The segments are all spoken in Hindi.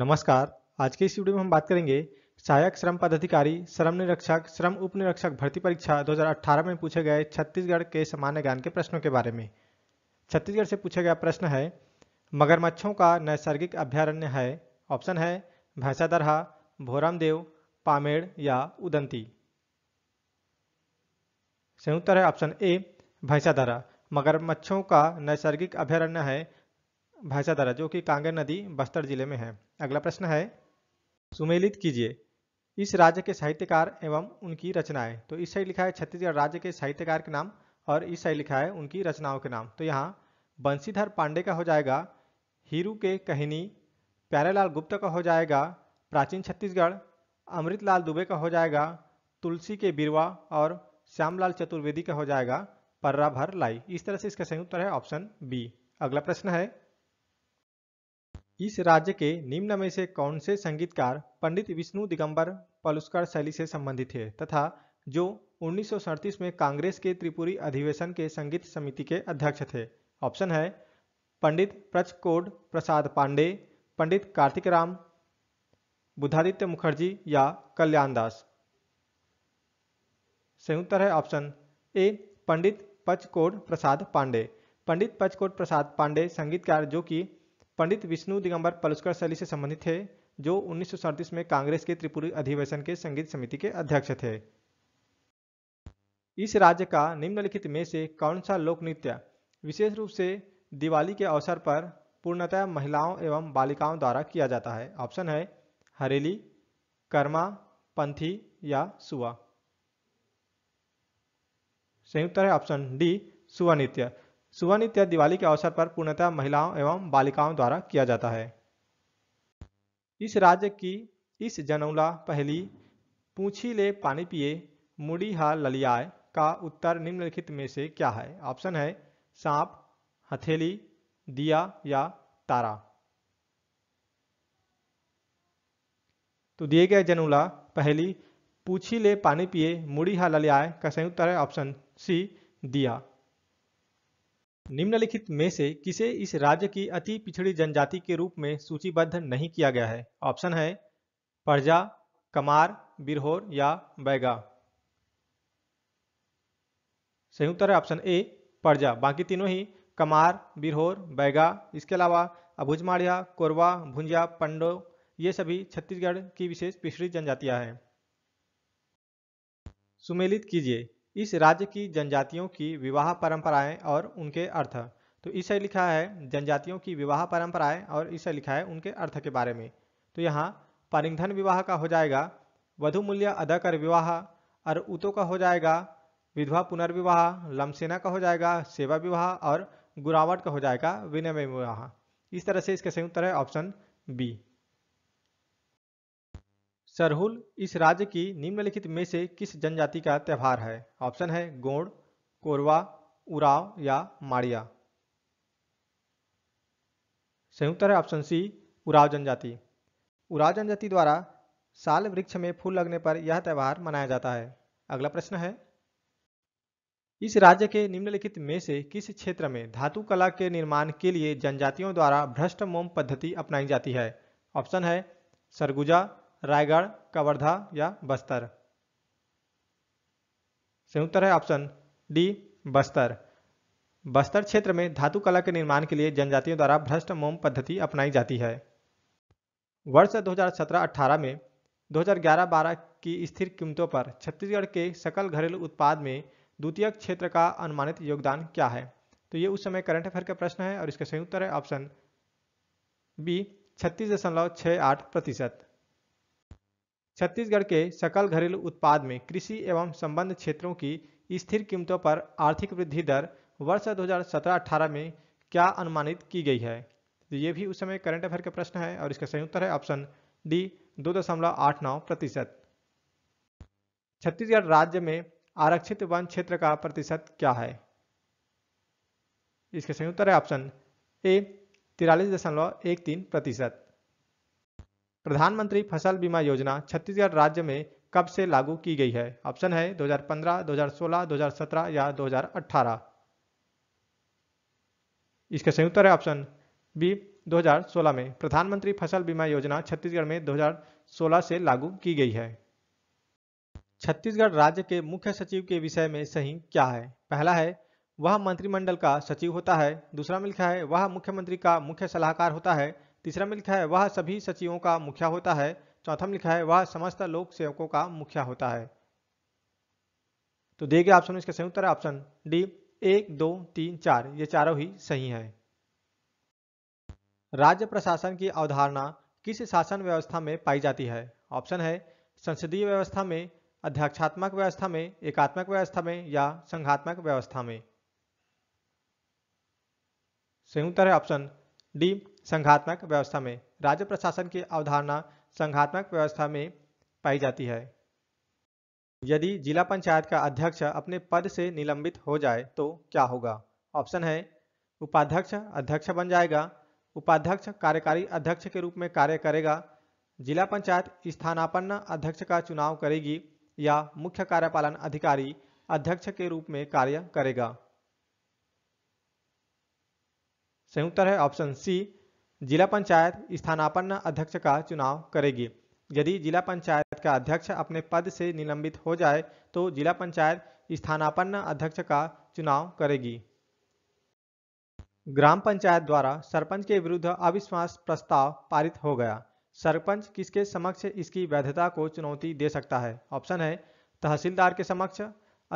नमस्कार आज के इस वीडियो में हम बात करेंगे सहायक श्रम पदाधिकारी श्रम निरीक्षक श्रम उप निरीक्षक भर्ती परीक्षा 2018 में पूछे गए छत्तीसगढ़ के सामान्य ज्ञान के प्रश्नों के बारे में छत्तीसगढ़ से पूछा गया प्रश्न है मगरमच्छों का नैसर्गिक अभ्यारण्य है ऑप्शन है भैंसादरहा भोरामदेव पामेड़ या उदंती संयुक्त है ऑप्शन ए भैंसादरा मगरमच्छों का नैसर्गिक अभ्यारण्य है भाषाधारा जो कि कांगेर नदी बस्तर जिले में है अगला प्रश्न है सुमेलित कीजिए इस राज्य के साहित्यकार एवं उनकी रचनाएं तो इस साइड लिखा है छत्तीसगढ़ राज्य के साहित्यकार के नाम और इस साइड लिखा है उनकी रचनाओं के नाम तो यहाँ बंसीधर पांडे का हो जाएगा हीरू के कहिनी प्यारेलाल गुप्ता का हो जाएगा प्राचीन छत्तीसगढ़ अमृतलाल दुबे का हो जाएगा तुलसी के बिरवा और श्यामलाल चतुर्वेदी का हो जाएगा पर्रा भर लाई इस तरह से इसका संयुक्त है ऑप्शन बी अगला प्रश्न है इस राज्य के निम्न में से कौन से संगीतकार पंडित विष्णु दिगंबर पलुष्कर शैली से संबंधित है तथा जो उन्नीस में कांग्रेस के त्रिपुरी अधिवेशन के संगीत समिति के अध्यक्ष थे ऑप्शन है पंडित प्रचकोड प्रसाद पांडे पंडित कार्तिक राम बुधादित्य मुखर्जी या कल्याण दास सही उत्तर है ऑप्शन ए पंडित पचकोड प्रसाद पांडे पंडित पचकोड प्रसाद पांडे संगीतकार जो कि पंडित विष्णु दिगंबर पलुष्कर शैली से संबंधित थे जो उन्नीस में कांग्रेस के त्रिपुरी अधिवेशन के संगीत समिति के अध्यक्ष थे इस राज्य का निम्नलिखित में से कौन सा लोक नृत्य विशेष रूप से दिवाली के अवसर पर पूर्णतः महिलाओं एवं बालिकाओं द्वारा किया जाता है ऑप्शन है हरेली कर्मा पंथी या सुवा संयुक्त है ऑप्शन डी सुवा नृत्य सुबह नृत्य दिवाली के अवसर पर पूर्णतः महिलाओं एवं बालिकाओं द्वारा किया जाता है इस राज्य की इस जनौला पहली पूछी ले पानी पिए मुड़ी हा ललियाए का उत्तर निम्नलिखित में से क्या है ऑप्शन है सांप हथेली दिया या तारा तो दिए गए जनौला पहली पूछी ले पानी पिए मुड़ी हा ललियाए का संयुक्त है ऑप्शन सी दिया निम्नलिखित में से किसे इस राज्य की अति पिछड़ी जनजाति के रूप में सूचीबद्ध नहीं किया गया है ऑप्शन है परजा कमार बिरहोर या बैगा सही उत्तर है ऑप्शन ए परजा बाकी तीनों ही कमार बिरहोर बैगा इसके अलावा अभुजमाड़िया कोरवा भुंजिया पंडो ये सभी छत्तीसगढ़ की विशेष पिछड़ी जनजातियां हैं सुमेलित कीजिए इस राज्य की जनजातियों की विवाह परंपराएं और उनके अर्थ तो इसे लिखा है जनजातियों की विवाह परंपराएं और इसे लिखा है उनके अर्थ के बारे में तो यहाँ परिंधन विवाह का हो जाएगा वधु मूल्य अदा कर विवाह और उतो का हो जाएगा विधवा पुनर्विवाह लमसेना का हो जाएगा सेवा विवाह और गुरावट का हो जाएगा विनिमय विवाह इस तरह से इसके संयुक्त है ऑप्शन बी सरहुल इस राज्य की निम्नलिखित में से किस जनजाति का त्यौहार है ऑप्शन है गोंड कोरवा उराव या माड़िया संयुक्त उत्तर है ऑप्शन सी उराव जनजाति उराव जनजाति द्वारा साल वृक्ष में फूल लगने पर यह त्यौहार मनाया जाता है अगला प्रश्न है इस राज्य के निम्नलिखित में से किस क्षेत्र में धातु कला के निर्माण के लिए जनजातियों द्वारा भ्रष्ट मोम पद्धति अपनाई जाती है ऑप्शन है सरगुजा रायगढ़ कवर्धा या बस्तर सही उत्तर है ऑप्शन डी बस्तर बस्तर क्षेत्र में धातु कला के निर्माण के लिए जनजातियों द्वारा भ्रष्ट मोम पद्धति अपनाई जाती है वर्ष 2017-18 में 2011-12 की स्थिर कीमतों पर छत्तीसगढ़ के सकल घरेलू उत्पाद में द्वितीय क्षेत्र का अनुमानित योगदान क्या है तो ये उस समय करंट अफेयर का प्रश्न है और इसका सही उत्तर है ऑप्शन बी छत्तीस दशमलव छह आठ प्रतिशत छत्तीसगढ़ के सकल घरेलू उत्पाद में कृषि एवं संबंध क्षेत्रों की स्थिर कीमतों पर आर्थिक वृद्धि दर वर्ष 2017-18 में क्या अनुमानित की गई है तो ये भी उस समय करंट अफेयर का प्रश्न है और इसका सही उत्तर है ऑप्शन डी दो दशमलव आठ नौ प्रतिशत छत्तीसगढ़ राज्य में आरक्षित वन क्षेत्र का प्रतिशत क्या है इसका सही उत्तर है ऑप्शन ए तिरालीस दशमलव एक तीन प्रतिशत प्रधानमंत्री फसल बीमा योजना छत्तीसगढ़ राज्य में कब से लागू की गई है ऑप्शन है 2015, 2016, 2017 या 2018। इसका संयुक्त है ऑप्शन बी 2016 में प्रधानमंत्री फसल बीमा योजना छत्तीसगढ़ में 2016 से लागू की गई है छत्तीसगढ़ राज्य के मुख्य सचिव के विषय में सही क्या है पहला है वह मंत्रिमंडल का सचिव होता है दूसरा मिलता है वह मुख्यमंत्री का मुख्य सलाहकार होता है तीसरा में लिखा है वह सभी सचिवों का मुखिया होता है चौथा में लिखा है वह समस्त लोक सेवकों का मुखिया होता है तो देखिए ऑप्शन इसका सही उत्तर है ऑप्शन डी एक दो तीन चार ये चारों ही सही है राज्य प्रशासन की अवधारणा किस शासन व्यवस्था में पाई जाती है ऑप्शन है संसदीय व्यवस्था में अध्यक्षात्मक व्यवस्था में एकात्मक व्यवस्था में या संघात्मक व्यवस्था में सही उत्तर है ऑप्शन डी संघात्मक व्यवस्था में राज्य प्रशासन की अवधारणा संघात्मक व्यवस्था में पाई जाती है यदि जिला पंचायत का अध्यक्ष अपने पद से निलंबित हो जाए तो क्या होगा ऑप्शन है उपाध्यक्ष अध्यक्ष बन जाएगा उपाध्यक्ष कार्यकारी अध्यक्ष के रूप में कार्य करेगा जिला पंचायत स्थानापन्न अध्यक्ष का चुनाव करेगी या मुख्य कार्यपालन अधिकारी अध्यक्ष के रूप में कार्य करेगा सही उत्तर है ऑप्शन सी जिला पंचायत स्थानापन्न अध्यक्ष का चुनाव करेगी यदि जिला पंचायत का अध्यक्ष अपने पद से निलंबित हो जाए तो जिला पंचायत स्थानापन्न अध्यक्ष का चुनाव करेगी ग्राम पंचायत द्वारा सरपंच के विरुद्ध अविश्वास प्रस्ताव पारित हो गया सरपंच किसके समक्ष इसकी वैधता को चुनौती दे सकता है ऑप्शन है तहसीलदार के समक्ष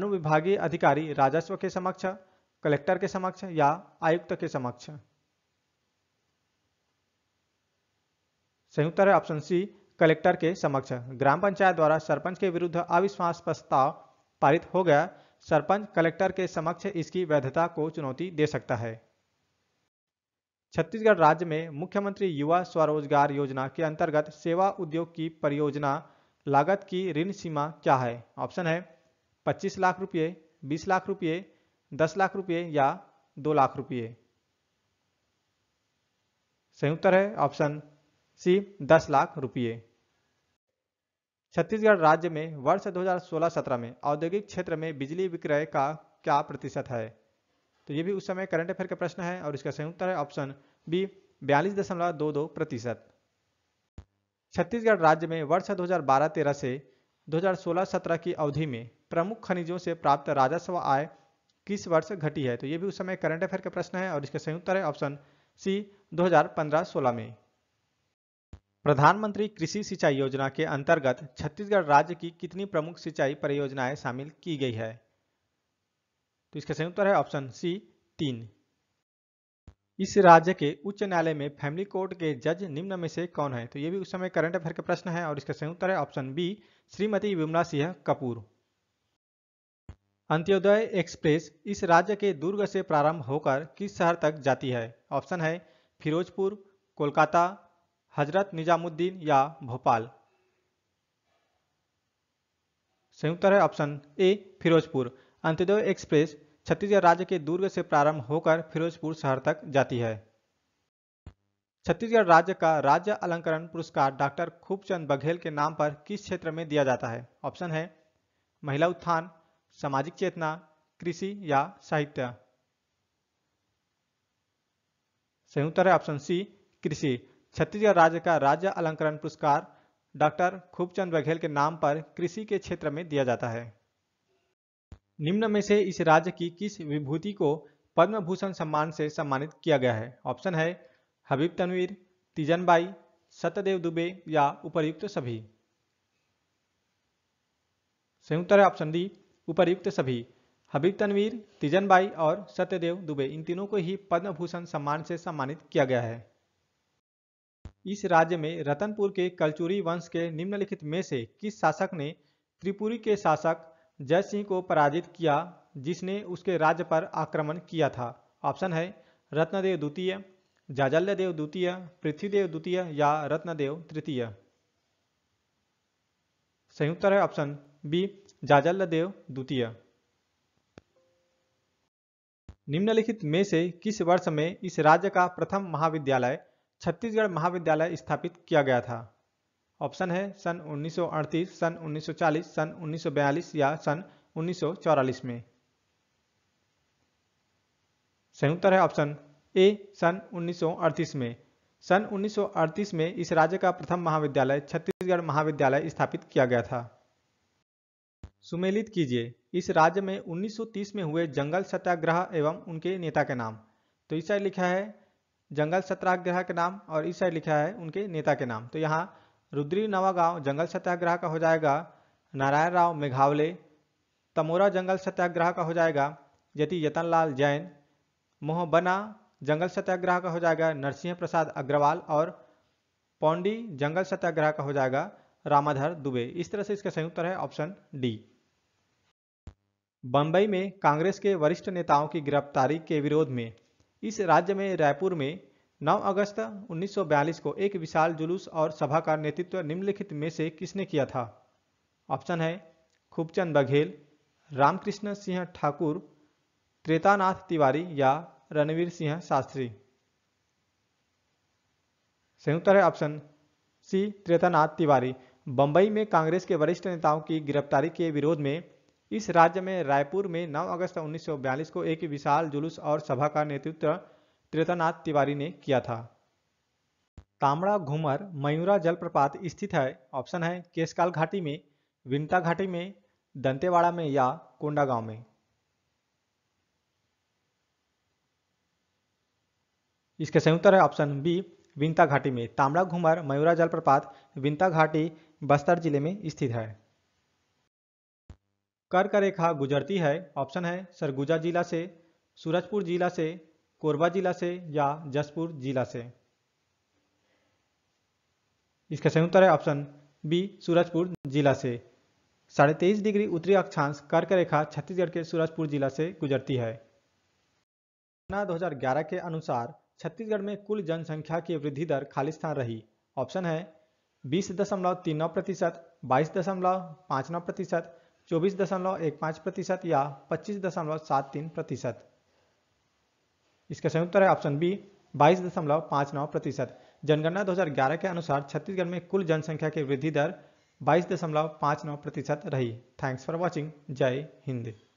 अनुविभागीय अधिकारी राजस्व के समक्ष कलेक्टर के समक्ष या आयुक्त के समक्ष संयुक्त है ऑप्शन सी कलेक्टर के समक्ष ग्राम पंचायत द्वारा सरपंच के विरुद्ध अविश्वास प्रस्ताव पारित हो गया सरपंच कलेक्टर के समक्ष इसकी वैधता को चुनौती दे सकता है छत्तीसगढ़ राज्य में मुख्यमंत्री युवा स्वरोजगार योजना के अंतर्गत सेवा उद्योग की परियोजना लागत की ऋण सीमा क्या है ऑप्शन है 25 लाख रुपये 20 लाख रुपये 10 लाख रुपये या 2 लाख रुपये संयुक्त है ऑप्शन सी दस लाख रुपये छत्तीसगढ़ राज्य में वर्ष 2016-17 में औद्योगिक क्षेत्र में बिजली विक्रय का क्या प्रतिशत है तो ये भी उस समय करंट अफेयर का प्रश्न है और इसका संयुक्त है ऑप्शन बी बयालीस दशमलव दो दो प्रतिशत छत्तीसगढ़ राज्य में वर्ष 2012-13 से 2016-17 की अवधि में प्रमुख खनिजों से प्राप्त राजस्व आय किस वर्ष घटी है तो ये भी उस समय करंट अफेयर का प्रश्न है और इसका संयुक्त है ऑप्शन सी दो हजार में प्रधानमंत्री कृषि सिंचाई योजना के अंतर्गत छत्तीसगढ़ राज्य की कितनी प्रमुख सिंचाई परियोजनाएं शामिल की गई है तो इसका सही उत्तर है ऑप्शन सी तीन इस राज्य के उच्च न्यायालय में फैमिली कोर्ट के जज निम्न में से कौन है तो ये भी उस समय करंट अफेयर के प्रश्न है और इसका सही उत्तर है option B Shrimati Vimla Singh Kapoor Antyodaya express इस राज्य के दुर्ग से प्रारंभ होकर किस शहर तक जाती है ऑप्शन है फिरोजपुर कोलकाता हजरत निजामुद्दीन या भोपाल संयुक्त है option A Firozpur Antyodaya express Chhattisgarh राज्य के दुर्ग से प्रारंभ होकर फिरोजपुर शहर तक जाती है छत्तीसगढ़ राज्य का राज्य अलंकरण पुरस्कार डॉक्टर खूबचंद बघेल के नाम पर किस क्षेत्र में दिया जाता है ऑप्शन है महिला उत्थान सामाजिक चेतना कृषि या साहित्य संयुक्त है ऑप्शन सी कृषि छत्तीसगढ़ राज्य का राज्य अलंकरण पुरस्कार डॉक्टर खूबचंद बघेल के नाम पर कृषि के क्षेत्र में दिया जाता है निम्न में से इस राज्य की किस विभूति को पद्म भूषण सम्मान से सम्मानित किया गया है ऑप्शन है हबीब तनवीर तिजनबाई सत्यदेव दुबे या उपर्युक्त सभी संयुक्त है ऑप्शन डी उपर्युक्त सभी हबीब तनवीर तिजनबाई और सत्यदेव दुबे इन तीनों को ही पद्म भूषण सम्मान से सम्मानित किया गया है इस राज्य में रतनपुर के कलचुरी वंश के निम्नलिखित में से किस शासक ने त्रिपुरी के शासक जय सिंह को पराजित किया जिसने उसके राज्य पर आक्रमण किया था ऑप्शन है रत्नदेव द्वितीय जाजल्यदेव द्वितीय पृथ्वीदेव द्वितीय या रत्नदेव तृतीय सही उत्तर है ऑप्शन बी जाजल्यदेव द्वितीय निम्नलिखित में से किस वर्ष में इस राज्य का प्रथम महाविद्यालय छत्तीसगढ़ महाविद्यालय स्थापित किया गया था ऑप्शन है सन 1938, सन 1940, सन 1942 या सन 1944 में सही उत्तर है ऑप्शन ए सन 1938 में सन 1938 में इस राज्य का प्रथम महाविद्यालय छत्तीसगढ़ महाविद्यालय स्थापित किया गया था सुमेलित कीजिए इस राज्य में 1930 में हुए जंगल सत्याग्रह एवं उनके नेता के नाम तो इसे लिखा है जंगल सत्याग्रह के नाम और इस साइड लिखा है उनके नेता के नाम तो यहाँ रुद्री नवागांव जंगल सत्याग्रह का हो जाएगा नारायण राव मेघावले तमोरा जंगल सत्याग्रह का हो जाएगा यति यतनलाल जैन मोहबना जंगल सत्याग्रह का हो जाएगा नरसिंह प्रसाद अग्रवाल और पौंडी जंगल सत्याग्रह का हो जाएगा रामाधर दुबे इस तरह से इसका संयुक्त है ऑप्शन डी बंबई में कांग्रेस के वरिष्ठ नेताओं की गिरफ्तारी के विरोध में इस राज्य में रायपुर में 9 अगस्त 1942 को एक विशाल जुलूस और सभा का नेतृत्व निम्नलिखित में से किसने किया था ऑप्शन है खूबचंद बघेल रामकृष्ण सिंह ठाकुर त्रेतानाथ तिवारी या रणवीर सिंह शास्त्री सही उत्तर है ऑप्शन सी त्रेतानाथ तिवारी बंबई में कांग्रेस के वरिष्ठ नेताओं की गिरफ्तारी के विरोध में इस राज्य में रायपुर में 9 अगस्त 1942 को एक विशाल जुलूस और सभा का नेतृत्व त्रेतानाथ तिवारी ने किया था तामड़ा घूमर मयूरा जलप्रपात स्थित है ऑप्शन है केसकाल घाटी में विंता घाटी में दंतेवाड़ा में या कोंडा गांव में इसका सही उत्तर है ऑप्शन बी विंता घाटी में तामड़ा घूमर मयूरा जलप्रपात विंता घाटी बस्तर जिले में स्थित है कर्क रेखा गुजरती है ऑप्शन है सरगुजा जिला से सूरजपुर जिला से कोरबा जिला से या जसपुर जिला से इसका सही उत्तर है ऑप्शन बी सूरजपुर जिला से साढ़े तेईस डिग्री उत्तरी अक्षांश कर्क रेखा छत्तीसगढ़ के सूरजपुर जिला से गुजरती है दो हजार ग्यारह के अनुसार छत्तीसगढ़ में कुल जनसंख्या की वृद्धि दर खाली स्थान रही ऑप्शन है बीस दशमलव तीन नौ प्रतिशत बाईस दशमलव पाँच नौ प्रतिशत चौबीस दशमलव एक पाँच प्रतिशत या पच्चीस दशमलव सात तीन प्रतिशत इसका संयुक्त है ऑप्शन बी बाईस दशमलव पाँच नौ प्रतिशत जनगणना 2011 के अनुसार छत्तीसगढ़ में कुल जनसंख्या की वृद्धि दर बाईस दशमलव पाँच नौ प्रतिशत रही थैंक्स फॉर वॉचिंग जय हिंद